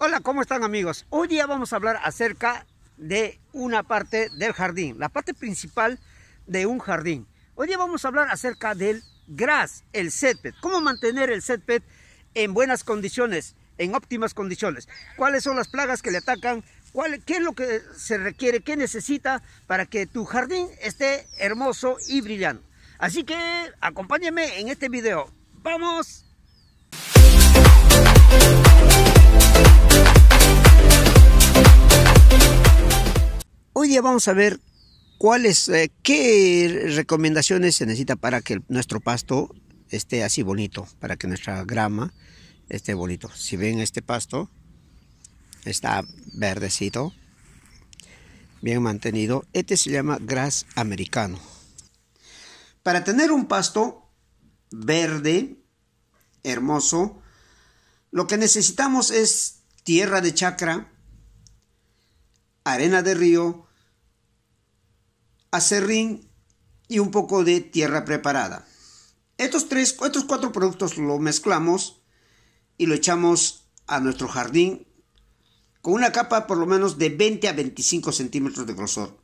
Hola, ¿cómo están amigos? Hoy día vamos a hablar acerca de una parte del jardín, la parte principal de un jardín. Hoy día vamos a hablar acerca del gras, el césped, cómo mantener el césped en buenas condiciones, en óptimas condiciones, cuáles son las plagas que le atacan, cuál, qué es lo que se requiere, qué necesita para que tu jardín esté hermoso y brillante. Así que acompáñenme en este video. ¡Vamos! Hoy día vamos a ver cuáles, eh, qué recomendaciones se necesita para que nuestro pasto esté así bonito, para que nuestra grama esté bonito. Si ven este pasto, está verdecito, bien mantenido. Este se llama grass americano. Para tener un pasto verde, hermoso, lo que necesitamos es tierra de chacra, arena de río, acerrín y un poco de tierra preparada. Estos, cuatro productos lo mezclamos y lo echamos a nuestro jardín con una capa por lo menos de 20 a 25 centímetros de grosor.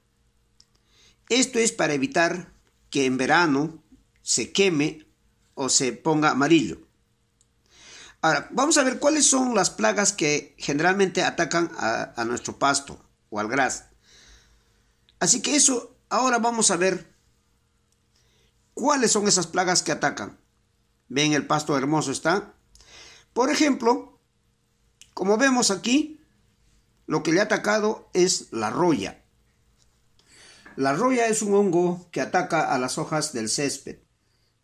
Esto es para evitar que en verano se queme o se ponga amarillo. Ahora, vamos a ver cuáles son las plagas que generalmente atacan a, nuestro pasto o al gras. Así que eso, ahora vamos a ver cuáles son esas plagas que atacan. Ven, el pasto hermoso está. Por ejemplo, como vemos aquí, lo que le ha atacado es la roya. La roya es un hongo que ataca a las hojas del césped,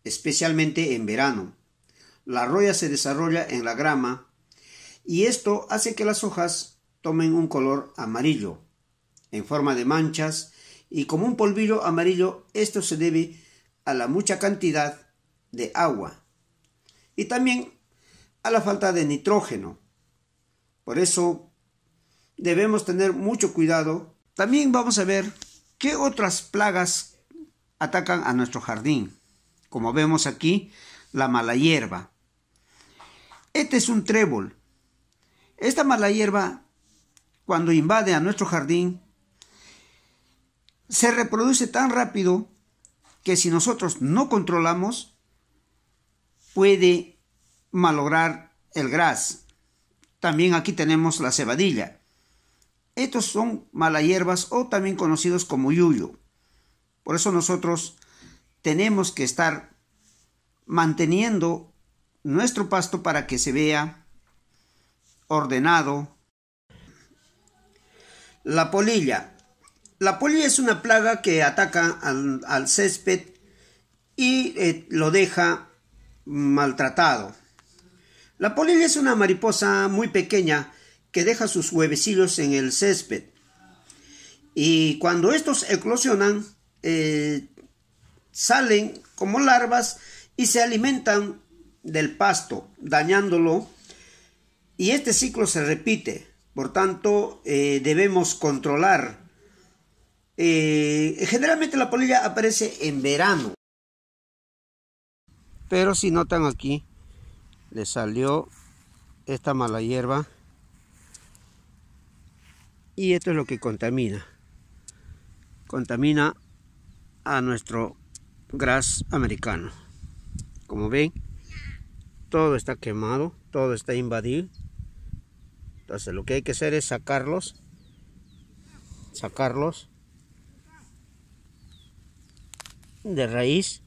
especialmente en verano. La roya se desarrolla en la grama y esto hace que las hojas tomen un color amarillo en forma de manchas y como un polvillo amarillo esto se debe a la mucha cantidad de agua y también a la falta de nitrógeno. Por eso debemos tener mucho cuidado. También vamos a ver qué otras plagas atacan a nuestro jardín. Como vemos aquí, la mala hierba. Este es un trébol. Esta mala hierba, cuando invade a nuestro jardín, se reproduce tan rápido que si nosotros no controlamos, puede malograr el gras. También aquí tenemos la cebadilla. Estos son mala hierbas o también conocidos como yuyo. Por eso nosotros tenemos que estar manteniendo nuestro pasto para que se vea ordenado. La polilla. La polilla es una plaga que ataca al, césped y eh, lo deja maltratado. La polilla es una mariposa muy pequeña que deja sus huevecillos en el césped. Y cuando estos eclosionan, eh, salen como larvas y se alimentan del pasto, dañándolo. Y este ciclo se repite. Por tanto, eh, debemos controlar. Eh, generalmente la polilla aparece en verano. Pero si notan aquí, le salió esta mala hierba. Y esto es lo que contamina. Contamina a nuestro gras americano. Como ven, todo está quemado, todo está invadido. Entonces lo que hay que hacer es sacarlos, sacarlos de raíz.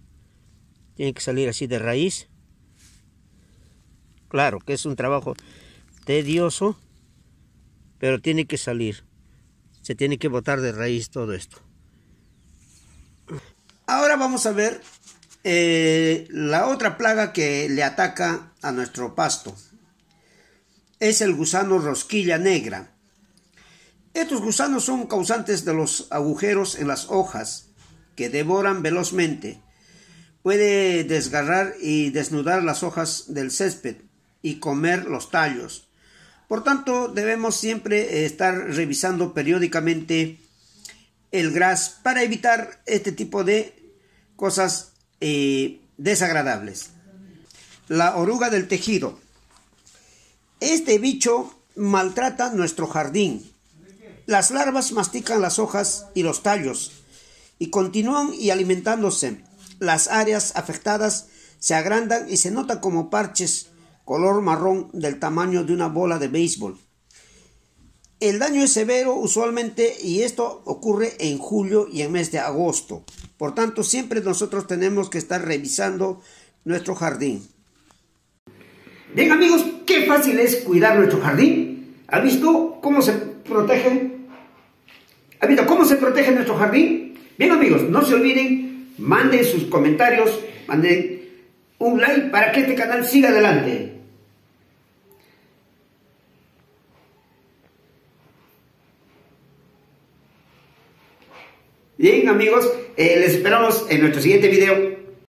Tiene que salir así de raíz. Claro que es un trabajo tedioso, pero tiene que salir. Se tiene que botar de raíz todo esto. Ahora vamos a ver eh, la otra plaga que le ataca a nuestro pasto es el gusano rosquilla negra. Estos gusanos son causantes de los agujeros en las hojas que devoran velozmente. Puede desgarrar y desnudar las hojas del césped y comer los tallos. Por tanto, debemos siempre estar revisando periódicamente el gras para evitar este tipo de cosas desagradables. La oruga del tejido. Este bicho maltrata nuestro jardín. Las larvas mastican las hojas y los tallos y continúan y alimentándose. Las áreas afectadas se agrandan y se nota como parches color marrón del tamaño de una bola de béisbol. El daño es severo usualmente y esto ocurre en julio y en mes de agosto. Por tanto, siempre nosotros tenemos que estar revisando nuestro jardín. Bien amigos, qué fácil es cuidar nuestro jardín. ¿Ha visto cómo se protege? ¿Ha visto cómo se protege nuestro jardín? Bien amigos, no se olviden, manden sus comentarios, manden un like para que este canal siga adelante. Bien amigos, eh, les esperamos en nuestro siguiente video.